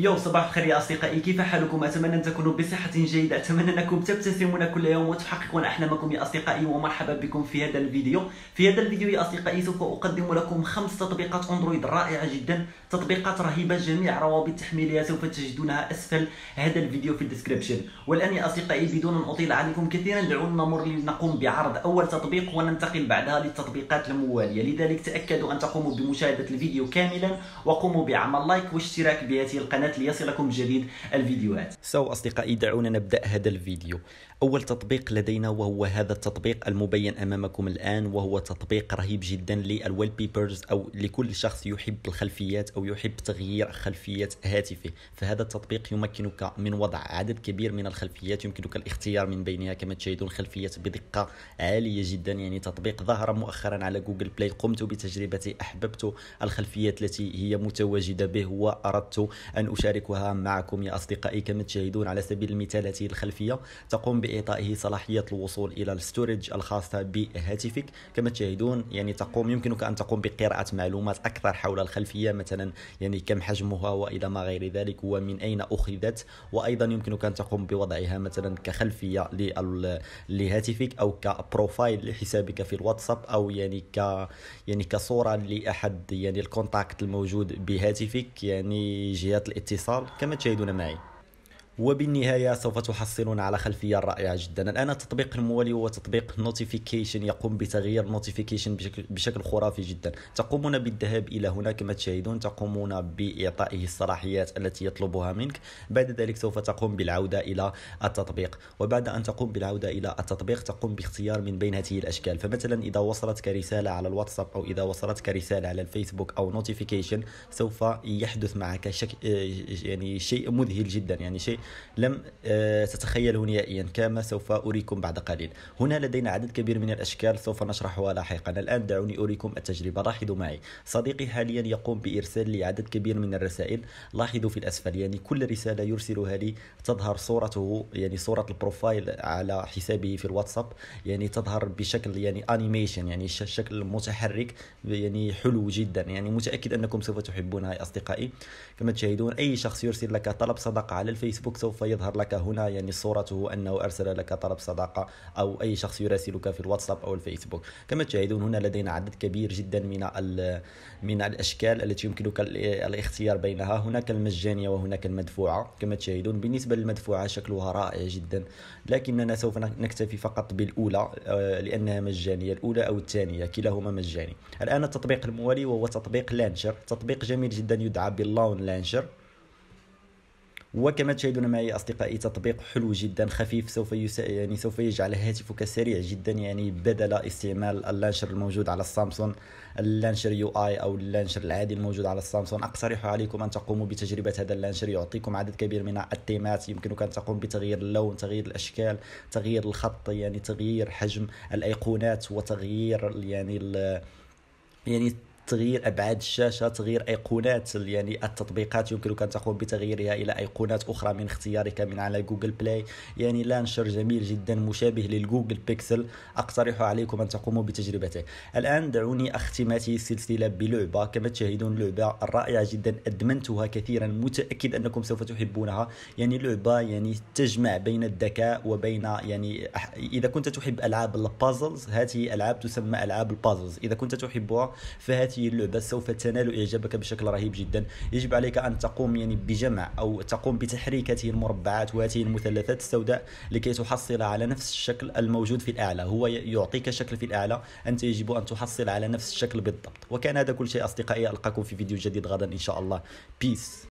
يو صباح الخير يا أصدقائي كيف حالكم أتمنى أن تكونوا بصحة جيدة أتمنى أنكم تبتسمون كل يوم وتحققون أحلامكم يا أصدقائي ومرحبا بكم في هذا الفيديو في هذا الفيديو يا أصدقائي سوف أقدم لكم خمس تطبيقات أندرويد رائعة جدا تطبيقات رهيبة جميع روابط تحميلها سوف تجدونها أسفل هذا الفيديو في الديسكريبشن والآن يا أصدقائي بدون أن أطيل عليكم كثيرا دعونا نمر لنقوم بعرض أول تطبيق وننتقل بعدها للتطبيقات الموالية لذلك تأكدوا أن تقوموا بمشاهدة الفيديو كاملا وقوموا بعمل لايك واشتراك بهذه القناة القناة ليصلكم جديد الفيديوهات سو أصدقائي دعونا نبدأ هذا الفيديو أول تطبيق لدينا وهو هذا التطبيق المبين أمامكم الآن وهو تطبيق رهيب جدا للويل بيبرز أو لكل شخص يحب الخلفيات أو يحب تغيير خلفية هاتفه فهذا التطبيق يمكنك من وضع عدد كبير من الخلفيات يمكنك الاختيار من بينها كما تشاهدون خلفيات بدقة عالية جدا يعني تطبيق ظهر مؤخرا على جوجل بلاي قمت بتجربته أحببت الخلفيات التي هي متواجدة به وأردت أن أشاركها معكم يا أصدقائي كما تشاهدون على سبيل المثال هذه الخلفية تقوم بإعطائه صلاحية الوصول إلى الستورج الخاصة بهاتفك كما تشاهدون يعني تقوم يمكنك أن تقوم بقراءة معلومات أكثر حول الخلفية مثلا يعني كم حجمها وإلى ما غير ذلك ومن أين أخذت وأيضا يمكنك أن تقوم بوضعها مثلا كخلفية لهاتفك أو كبروفايل لحسابك في الواتساب أو يعني ك يعني كصورة لأحد يعني الكونتاكت الموجود بهاتفك يعني جهات الاتصال كما تشاهدون معي وبالنهاية سوف تحصلون على خلفية رائعة جدا الآن التطبيق الموالي هو تطبيق نوتيفيكيشن يقوم بتغيير نوتيفيكيشن بشكل, بشكل خرافي جدا تقومون بالذهاب إلى هنا كما تشاهدون تقومون بإعطائه الصلاحيات التي يطلبها منك بعد ذلك سوف تقوم بالعودة إلى التطبيق وبعد أن تقوم بالعودة إلى التطبيق تقوم باختيار من بين هذه الأشكال فمثلا إذا وصلتك رسالة على الواتساب أو إذا وصلتك رسالة على الفيسبوك أو نوتيفيكيشن سوف يحدث معك شك... يعني شيء مذهل جدا يعني شيء لم آه، تتخيله نهائيا كما سوف أريكم بعد قليل هنا لدينا عدد كبير من الأشكال سوف نشرحها لاحقا الآن دعوني أريكم التجربة لاحظوا معي صديقي حاليا يقوم بإرسال لي عدد كبير من الرسائل لاحظوا في الأسفل يعني كل رسالة يرسلها لي تظهر صورته يعني صورة البروفايل على حسابه في الواتساب يعني تظهر بشكل يعني أنيميشن يعني شكل متحرك يعني حلو جدا يعني متأكد أنكم سوف تحبونها يا أصدقائي كما تشاهدون أي شخص يرسل لك طلب صدقة على الفيسبوك فيسبوك سوف يظهر لك هنا يعني صورته أنه أرسل لك طلب صداقة أو أي شخص يراسلك في الواتساب أو الفيسبوك كما تشاهدون هنا لدينا عدد كبير جدا من من الأشكال التي يمكنك الاختيار بينها هناك المجانية وهناك المدفوعة كما تشاهدون بالنسبة للمدفوعة شكلها رائع جدا لكننا سوف نكتفي فقط بالأولى آه، لأنها مجانية الأولى أو الثانية كلاهما مجاني الآن التطبيق الموالي وهو تطبيق لانشر تطبيق جميل جدا يدعى باللون لانشر وكما تشاهدون معي اصدقائي تطبيق حلو جدا خفيف سوف يس... يعني سوف يجعل هاتفك سريع جدا يعني بدل استعمال اللانشر الموجود على السامسونج اللانشر يو اي او اللانشر العادي الموجود على السامسونج اقترح عليكم ان تقوموا بتجربه هذا اللانشر يعطيكم عدد كبير من التيمات يمكنك ان تقوم بتغيير اللون تغيير الاشكال تغيير الخط يعني تغيير حجم الايقونات وتغيير يعني ال... يعني تغيير ابعاد الشاشه تغيير ايقونات يعني التطبيقات يمكنك ان تقوم بتغييرها الى ايقونات اخرى من اختيارك من على جوجل بلاي يعني لانشر جميل جدا مشابه للجوجل بيكسل اقترح عليكم ان تقوموا بتجربته الان دعوني اختم هذه السلسله بلعبه كما تشاهدون لعبه رائعه جدا ادمنتها كثيرا متاكد انكم سوف تحبونها يعني لعبه يعني تجمع بين الذكاء وبين يعني اذا كنت تحب العاب البازلز هذه العاب تسمى العاب البازلز اذا كنت تحبها فهذه ذاتي اللعبه سوف تنال اعجابك بشكل رهيب جدا يجب عليك ان تقوم يعني بجمع او تقوم بتحريك هذه المربعات وهذه المثلثات السوداء لكي تحصل على نفس الشكل الموجود في الاعلى هو يعطيك شكل في الاعلى انت يجب ان تحصل على نفس الشكل بالضبط وكان هذا كل شيء اصدقائي القاكم في فيديو جديد غدا ان شاء الله Peace